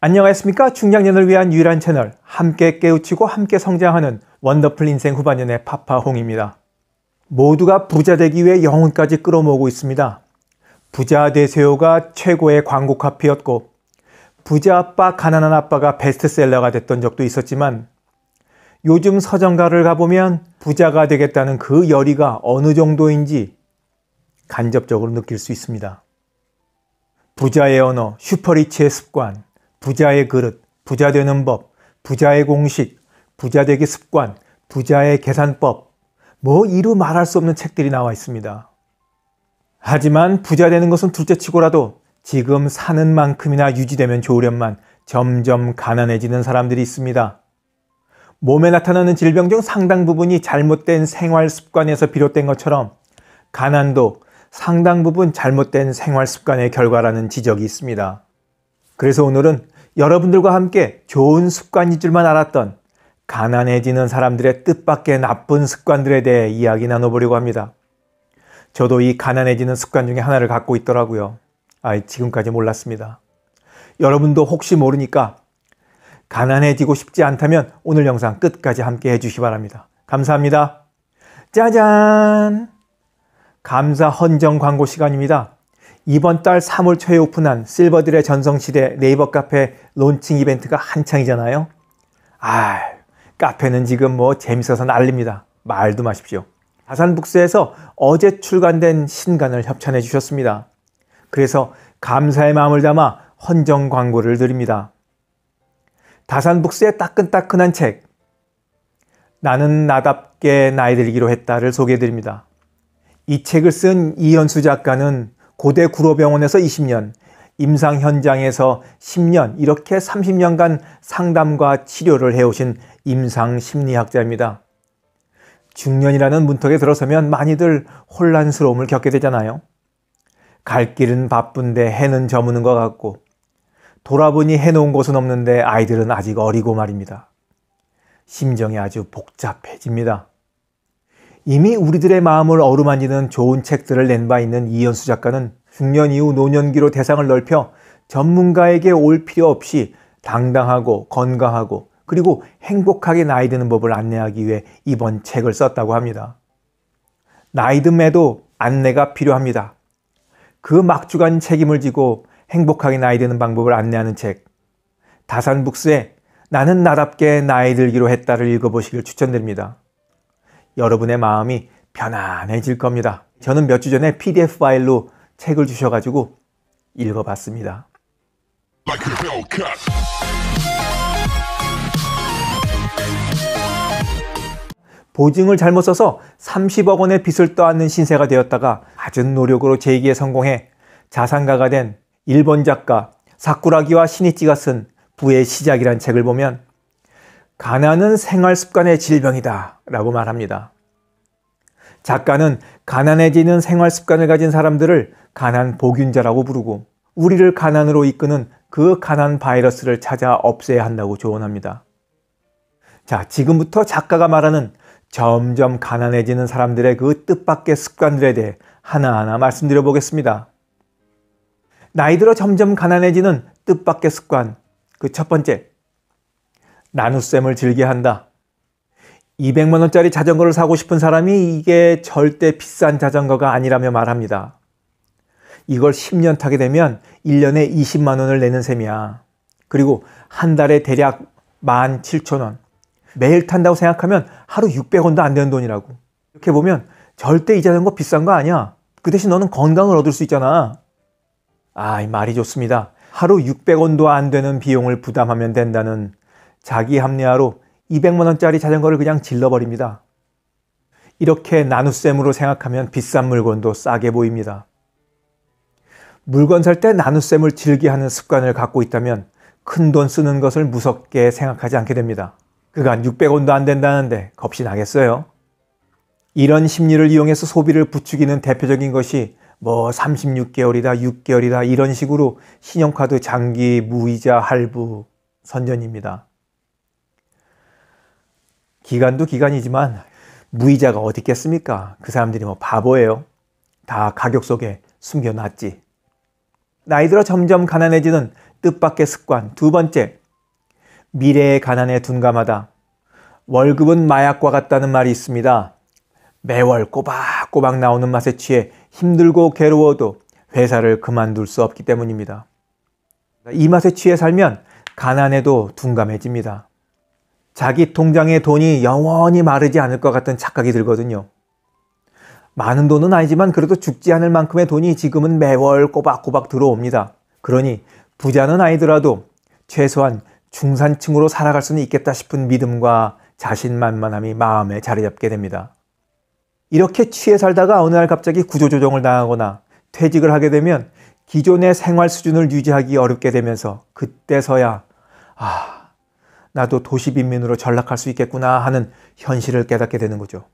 안녕하십니까 중장년을 위한 유일한 채널 함께 깨우치고 함께 성장하는 원더풀 인생 후반년의 파파홍입니다. 모두가 부자 되기 위해 영혼까지 끌어모으고 있습니다. 부자 되세요가 최고의 광고 카피였고 부자 아빠 가난한 아빠가 베스트셀러가 됐던 적도 있었지만 요즘 서점가를 가보면 부자가 되겠다는 그 열의가 어느 정도인지 간접적으로 느낄 수 있습니다. 부자의 언어, 슈퍼리치의 습관, 부자의 그릇, 부자 되는 법, 부자의 공식, 부자 되기 습관, 부자의 계산법, 뭐 이루 말할 수 없는 책들이 나와 있습니다. 하지만 부자 되는 것은 둘째 치고라도 지금 사는 만큼이나 유지되면 좋으련만 점점 가난해지는 사람들이 있습니다. 몸에 나타나는 질병 중 상당 부분이 잘못된 생활 습관에서 비롯된 것처럼 가난도 상당 부분 잘못된 생활 습관의 결과라는 지적이 있습니다. 그래서 오늘은 여러분들과 함께 좋은 습관인 줄만 알았던 가난해지는 사람들의 뜻밖의 나쁜 습관들에 대해 이야기 나눠보려고 합니다. 저도 이 가난해지는 습관 중에 하나를 갖고 있더라고요. 아, 지금까지 몰랐습니다. 여러분도 혹시 모르니까 가난해지고 싶지 않다면 오늘 영상 끝까지 함께 해주시기 바랍니다. 감사합니다. 짜잔! 감사 헌정 광고 시간입니다. 이번 달 3월 초에 오픈한 실버들의 전성시대 네이버 카페 론칭 이벤트가 한창이잖아요. 아, 카페는 지금 뭐 재밌어서 난립니다. 말도 마십시오. 다산북스에서 어제 출간된 신간을 협찬해 주셨습니다. 그래서 감사의 마음을 담아 헌정 광고를 드립니다. 다산북스의 따끈따끈한 책 나는 나답게 나이 들기로 했다를 소개해 드립니다. 이 책을 쓴 이현수 작가는 고대 구로병원에서 20년, 임상 현장에서 10년, 이렇게 30년간 상담과 치료를 해오신 임상 심리학자입니다. 중년이라는 문턱에 들어서면 많이들 혼란스러움을 겪게 되잖아요. 갈 길은 바쁜데 해는 저무는 것 같고, 돌아보니 해놓은 곳은 없는데 아이들은 아직 어리고 말입니다. 심정이 아주 복잡해집니다. 이미 우리들의 마음을 어루만지는 좋은 책들을 낸 바 있는 이현수 작가는 중년 이후 노년기로 대상을 넓혀 전문가에게 올 필요 없이 당당하고 건강하고 그리고 행복하게 나이 드는 법을 안내하기 위해 이번 책을 썼다고 합니다. 나이 듦에도 안내가 필요합니다. 그막주간 책임을 지고 행복하게 나이 드는 방법을 안내하는 책 다산북스의 나는 나답게 나이 들기로 했다를 읽어보시길 추천드립니다. 여러분의 마음이 편안해질 겁니다. 저는 몇 주 전에 PDF 파일로 책을 주셔가지고 읽어봤습니다. 보증을 잘못 써서 30억 원의 빚을 떠안는 신세가 되었다가 낮은 노력으로 재기에 성공해 자산가가 된 일본 작가 사쿠라기와 신이치가 쓴 부의 시작이란 책을 보면 가난은 생활 습관의 질병이다 라고 말합니다. 작가는 가난해지는 생활 습관을 가진 사람들을 가난 보균자라고 부르고 우리를 가난으로 이끄는 그 가난 바이러스를 찾아 없애야 한다고 조언합니다. 자, 지금부터 작가가 말하는 점점 가난해지는 사람들의 그 뜻밖의 습관들에 대해 하나하나 말씀드려 보겠습니다. 나이 들어 점점 가난해지는 뜻밖의 습관. 그 첫 번째, 나눗셈을 즐겨 한다. 200만원짜리 자전거를 사고 싶은 사람이 이게 절대 비싼 자전거가 아니라며 말합니다. 이걸 10년 타게 되면 1년에 20만원을 내는 셈이야. 그리고 한 달에 대략 17,000원. 매일 탄다고 생각하면 하루 600원도 안 되는 돈이라고. 이렇게 보면 절대 이 자전거 비싼 거 아니야. 그 대신 너는 건강을 얻을 수 있잖아. 아, 이 말이 좋습니다. 하루 600원도 안 되는 비용을 부담하면 된다는 자기 합리화로 200만원짜리 자전거를 그냥 질러버립니다. 이렇게 나눗셈으로 생각하면 비싼 물건도 싸게 보입니다. 물건 살 때 나눗셈을 즐기 하는 습관을 갖고 있다면 큰 돈 쓰는 것을 무섭게 생각하지 않게 됩니다. 그간 600원도 안 된다는데 겁이 나겠어요? 이런 심리를 이용해서 소비를 부추기는 대표적인 것이 뭐 36개월이다, 6개월이다 이런 식으로 신용카드 장기, 무이자, 할부, 선전입니다. 기간도 기간이지만 무이자가 어디 있겠습니까? 그 사람들이 뭐 바보예요. 다 가격 속에 숨겨놨지. 나이 들어 점점 가난해지는 뜻밖의 습관. 두 번째, 미래의 가난에 둔감하다. 월급은 마약과 같다는 말이 있습니다. 매월 꼬박꼬박 나오는 맛에 취해 힘들고 괴로워도 회사를 그만둘 수 없기 때문입니다. 이 맛에 취해 살면 가난에도 둔감해집니다. 자기 통장의 돈이 영원히 마르지 않을 것 같은 착각이 들거든요. 많은 돈은 아니지만 그래도 죽지 않을 만큼의 돈이 지금은 매월 꼬박꼬박 들어옵니다. 그러니 부자는 아니더라도 최소한 중산층으로 살아갈 수는 있겠다 싶은 믿음과 자신만만함이 마음에 자리 잡게 됩니다. 이렇게 취해 살다가 어느 날 갑자기 구조조정을 당하거나 퇴직을 하게 되면 기존의 생활 수준을 유지하기 어렵게 되면서 그때서야, 아, 나도 도시빈민으로 전락할 수 있겠구나 하는 현실을 깨닫게 되는 거죠.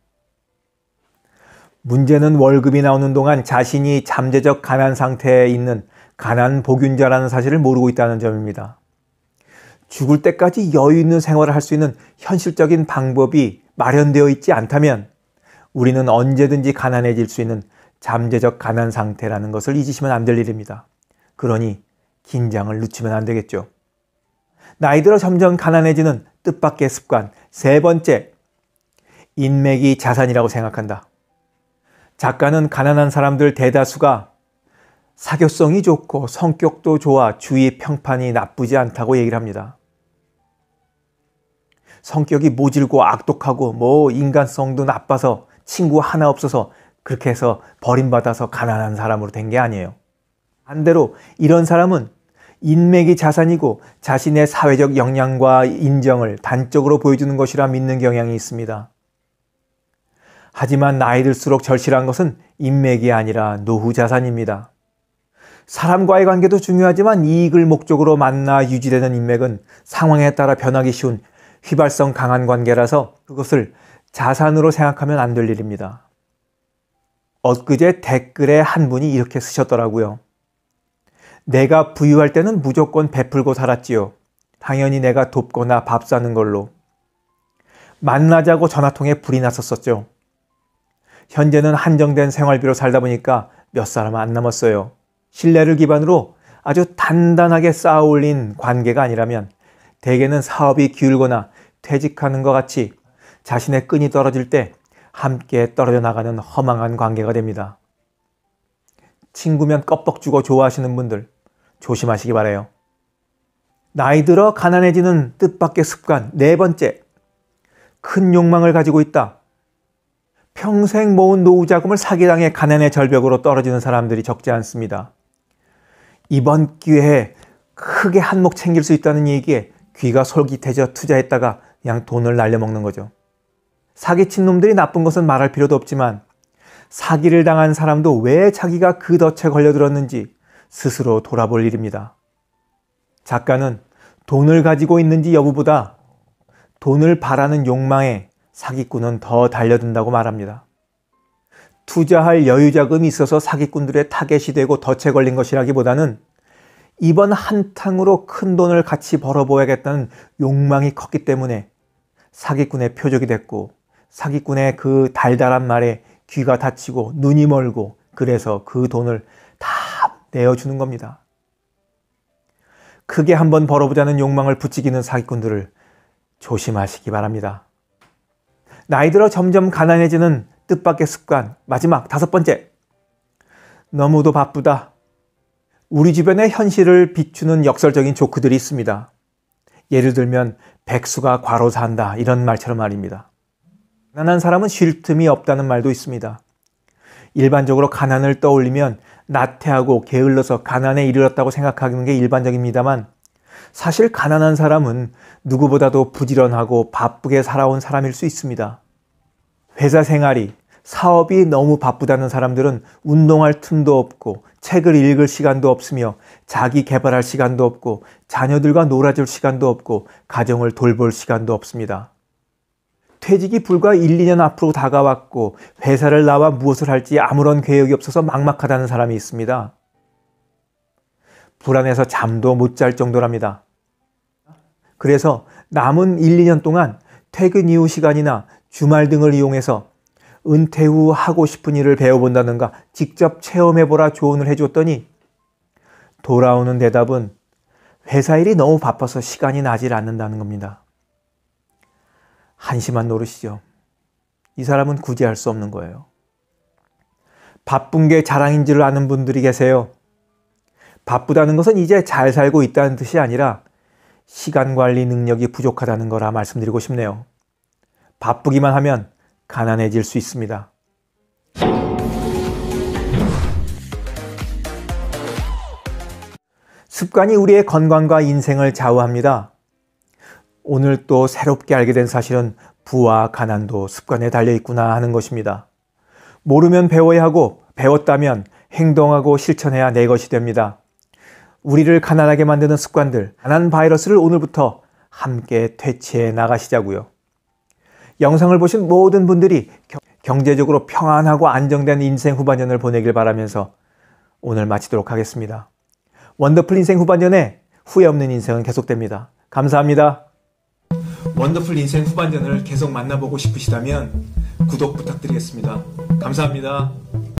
문제는 월급이 나오는 동안 자신이 잠재적 가난 상태에 있는 가난 복윤자라는 사실을 모르고 있다는 점입니다. 죽을 때까지 여유 있는 생활을 할 수 있는 현실적인 방법이 마련되어 있지 않다면 우리는 언제든지 가난해질 수 있는 잠재적 가난 상태라는 것을 잊으시면 안 될 일입니다. 그러니 긴장을 늦추면 안 되겠죠. 나이 들어 점점 가난해지는 뜻밖의 습관. 세 번째, 인맥이 자산이라고 생각한다. 작가는 가난한 사람들 대다수가 사교성이 좋고 성격도 좋아 주위 평판이 나쁘지 않다고 얘기를 합니다. 성격이 모질고 악독하고 뭐 인간성도 나빠서 친구 하나 없어서 그렇게 해서 버림받아서 가난한 사람으로 된 게 아니에요. 반대로 이런 사람은 인맥이 자산이고 자신의 사회적 역량과 인정을 단적으로 보여주는 것이라 믿는 경향이 있습니다. 하지만 나이 들수록 절실한 것은 인맥이 아니라 노후 자산입니다. 사람과의 관계도 중요하지만 이익을 목적으로 만나 유지되는 인맥은 상황에 따라 변하기 쉬운 휘발성 강한 관계라서 그것을 자산으로 생각하면 안 될 일입니다. 엊그제 댓글에 한 분이 이렇게 쓰셨더라고요. 내가 부유할 때는 무조건 베풀고 살았지요. 당연히 내가 돕거나 밥 사는 걸로. 만나자고 전화통에 불이 났었었죠. 현재는 한정된 생활비로 살다 보니까 몇 사람 안 남았어요. 신뢰를 기반으로 아주 단단하게 쌓아 올린 관계가 아니라면 대개는 사업이 기울거나 퇴직하는 것 같이 자신의 끈이 떨어질 때 함께 떨어져 나가는 허망한 관계가 됩니다. 친구면 껍벅 주고 좋아하시는 분들 조심하시기 바래요. 나이 들어 가난해지는 뜻밖의 습관 네 번째. 큰 욕망을 가지고 있다. 평생 모은 노후 자금을 사기당해 가난의 절벽으로 떨어지는 사람들이 적지 않습니다. 이번 기회에 크게 한몫 챙길 수 있다는 얘기에 귀가 솔깃해져 투자했다가 그냥 돈을 날려먹는 거죠. 사기친 놈들이 나쁜 것은 말할 필요도 없지만 사기를 당한 사람도 왜 자기가 그 덫에 걸려들었는지 스스로 돌아볼 일입니다. 작가는 돈을 가지고 있는지 여부보다 돈을 바라는 욕망에 사기꾼은 더 달려든다고 말합니다. 투자할 여유자금이 있어서 사기꾼들의 타겟이 되고 덫에 걸린 것이라기보다는 이번 한탕으로 큰 돈을 같이 벌어보야겠다는 욕망이 컸기 때문에 사기꾼의 표적이 됐고 사기꾼의 그 달달한 말에 귀가 다치고 눈이 멀고 그래서 그 돈을 다 내어주는 겁니다. 크게 한번 벌어보자는 욕망을 부추기는 사기꾼들을 조심하시기 바랍니다. 나이 들어 점점 가난해지는 뜻밖의 습관. 마지막 다섯 번째. 너무도 바쁘다. 우리 주변의 현실을 비추는 역설적인 조크들이 있습니다. 예를 들면 백수가 과로 산다 이런 말처럼 말입니다. 가난한 사람은 쉴 틈이 없다는 말도 있습니다. 일반적으로 가난을 떠올리면 나태하고 게을러서 가난에 이르렀다고 생각하는 게 일반적입니다만 사실 가난한 사람은 누구보다도 부지런하고 바쁘게 살아온 사람일 수 있습니다. 회사 생활이, 사업이 너무 바쁘다는 사람들은 운동할 틈도 없고 책을 읽을 시간도 없으며 자기 개발할 시간도 없고 자녀들과 놀아줄 시간도 없고 가정을 돌볼 시간도 없습니다. 퇴직이 불과 1, 2년 앞으로 다가왔고 회사를 나와 무엇을 할지 아무런 계획이 없어서 막막하다는 사람이 있습니다. 불안해서 잠도 못 잘 정도랍니다. 그래서 남은 1, 2년 동안 퇴근 이후 시간이나 주말 등을 이용해서 은퇴 후 하고 싶은 일을 배워본다는가 직접 체험해보라 조언을 해줬더니 돌아오는 대답은 회사 일이 너무 바빠서 시간이 나질 않는다는 겁니다. 한심한 노릇이죠. 이 사람은 굳이 할 수 없는 거예요. 바쁜 게 자랑인 줄 아는 분들이 계세요. 바쁘다는 것은 이제 잘 살고 있다는 뜻이 아니라 시간 관리 능력이 부족하다는 거라 말씀드리고 싶네요. 바쁘기만 하면 가난해질 수 있습니다. 습관이 우리의 건강과 인생을 좌우합니다. 오늘 또 새롭게 알게 된 사실은 부와 가난도 습관에 달려 있구나 하는 것입니다. 모르면 배워야 하고 배웠다면 행동하고 실천해야 내 것이 됩니다. 우리를 가난하게 만드는 습관들, 가난 바이러스를 오늘부터 함께 퇴치해 나가시자고요. 영상을 보신 모든 분들이 경제적으로 평안하고 안정된 인생 후반년을 보내길 바라면서 오늘 마치도록 하겠습니다. 원더풀 인생 후반년에 후회 없는 인생은 계속됩니다. 감사합니다. 원더풀 인생 후반전을 계속 만나보고 싶으시다면 구독 부탁드리겠습니다. 감사합니다.